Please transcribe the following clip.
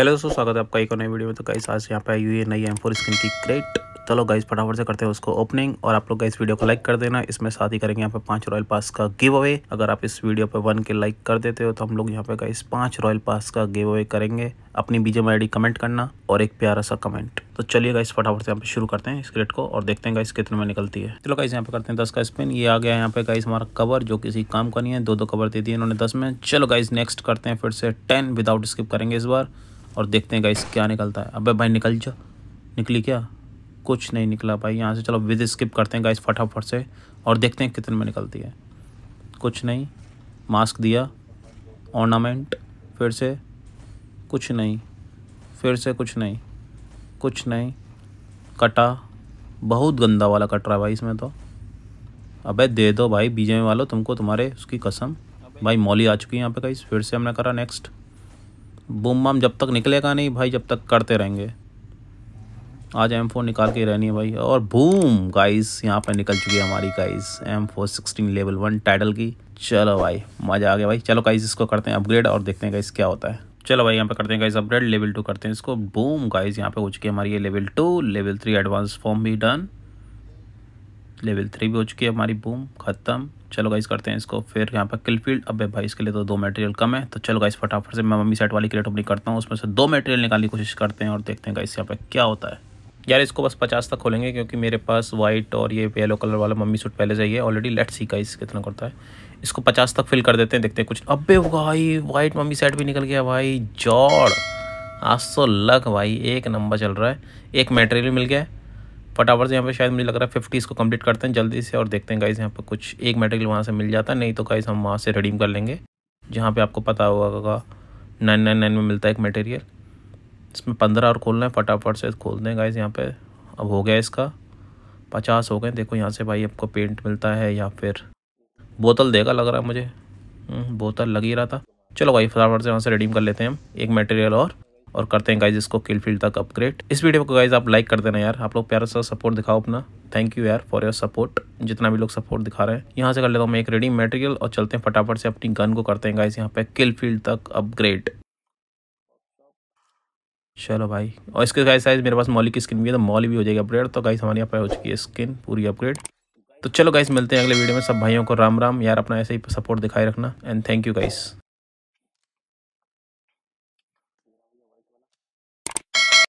hello दोस्तों स्वागत है आपका एक और नई वीडियो में तो गाइस आज यहाँ पे आई हुई है नई एम फोर स्क्रीन की क्रेट चलो गाइस फटाफट से करते हैं उसको ओपनिंग और आप लोग गाइस वीडियो को लाइक कर देना इसमें साथ ही करेंगे यहाँ पे पांच रॉयल पास का गिव अवे अगर आप इस वीडियो पे वन के लाइक कर देते हो तो हम लोग यहाँ पे गाइस पांच रॉयल पास का गिव अवे करेंगे अपनी बीजेम आई कमेंट करना और एक प्यारा सा कमेंट तो चलिए गाइस फटाफट से यहाँ पे शुरू करते हैं इस क्रेट को और देखते हैं गाइस कितने में निकलती है चलो गाइस यहाँ पे करते हैं दस का स्पिन ये आ गया यहाँ पे गाइस हमारा कवर जो किसी काम का नहीं है दो दो कवर दे दिए इन्होंने दस में चलो गाइस नेक्स्ट करते हैं फिर से टेन विदाउट स्किप करेंगे इस बार और देखते हैं गाइस क्या निकलता है अबे भाई निकल जा निकली क्या कुछ नहीं निकला भाई यहाँ से चलो विद स्किप करते हैं गाइस फटाफट से और देखते हैं कितने में निकलती है कुछ नहीं मास्क दिया ऑर्नामेंट फिर से कुछ नहीं फिर से कुछ नहीं कुछ नहीं कटा बहुत गंदा वाला कट रहा है भाई इसमें तो अबे दे दो भाई बीजेपी वालों तुमको तुम्हारे उसकी कसम भाई मौली आ चुकी है यहाँ पे कहीं फिर से हमने करा नेक्स्ट बूम बाम जब तक निकलेगा नहीं भाई जब तक करते रहेंगे आज एम फोर निकाल के रहनी है भाई और बूम गाइस यहाँ पर निकल चुकी है हमारी guys M four sixteen level one title की चलो भाई मज़ा आ गया भाई चलो गाइस इसको करते हैं अपग्रेड और देखते हैं गाइस क्या होता है चलो भाई यहाँ पे करते हैं गाइस अपग्रेड लेवल टू करते हैं इसको बूम गाइस यहाँ पे हो चुकी है हमारी level two level three advance form भी डन लेवल थ्री भी हो चुकी है हमारी बूम खत्म चलो गाइस करते हैं इसको फिर यहाँ पर किलफील्ड अबे भाई इसके लिए तो दो मटेरियल कम है तो चलो गाइस फटाफट से मैं मम्मी सेट वाली क्रेट ओपनिंग करता हूँ उसमें से दो मटेरियल निकालने की कोशिश करते हैं और देखते हैं गाइस यहाँ पर क्या होता है यार इसको बस पचास तक खोलेंगे क्योंकि मेरे पास वाइट और ये येलो कलर वाला मम्मी सूट पहले से ही है ऑलरेडी लेट सी गाइस कितना करता है इसको पचास तक फिल कर देते हैं देखते हैं कुछ अबे भाई वाइट मम्मी सेट भी निकल गया भाई जॉड़ आज लक भाई एक नंबर चल रहा है एक मेटेरियल मिल गया है फटाफट से यहाँ पे शायद मुझे लग रहा है फिफ्टी इसको कंप्लीट करते हैं जल्दी से और देखते हैं गाइज़ यहाँ पर कुछ एक मेटेरियल वहाँ से मिल जाता है नहीं तो गाइज़ हम वहाँ से रिडीम कर लेंगे जहाँ पे आपको पता होगा नाइन नाइन नाइन में मिलता है एक मटेरियल इसमें पंद्रह और खोलना है फटाफट से खोल दें गाइज़ यहाँ पे अब हो गया इसका पचास हो गए देखो यहाँ से भाई आपको पेंट मिलता है या फिर बोतल देगा लग रहा है मुझे हम्म, बोतल लग ही रहा था चलो भाई फटाफट से वहाँ से रिडीम कर लेते हैं हम एक मटेरियल और और करते हैं गाइज इसको किल फील्ड तक अपग्रेड इस वीडियो को गाइज आप लाइक कर देना यार आप लोग प्यारा सा सपोर्ट दिखाओ अपना थैंक यू यार फॉर योर सपोर्ट जितना भी लोग सपोर्ट दिखा रहे हैं यहाँ से कर लेता हूँ मैं एक रेडी मटेरियल और चलते हैं फटाफट से अपनी गन को करते हैं गाइज यहाँ पे किल फील्ड तक अपग्रेड चलो भाई और इसके गाइस साइज मेरे पास मॉली की स्किन भी है तो मॉली भी हो जाएगी अपग्रेड तो गाइस हमारे यहाँ पर हो चुकी है स्किन पूरी अपग्रेड तो चलो गाइस मिलते हैं अगले वीडियो में सब भाइयों को राम राम यार अपना ऐसे ही सपोर्ट दिखाई रखना एंड थैंक यू गाइस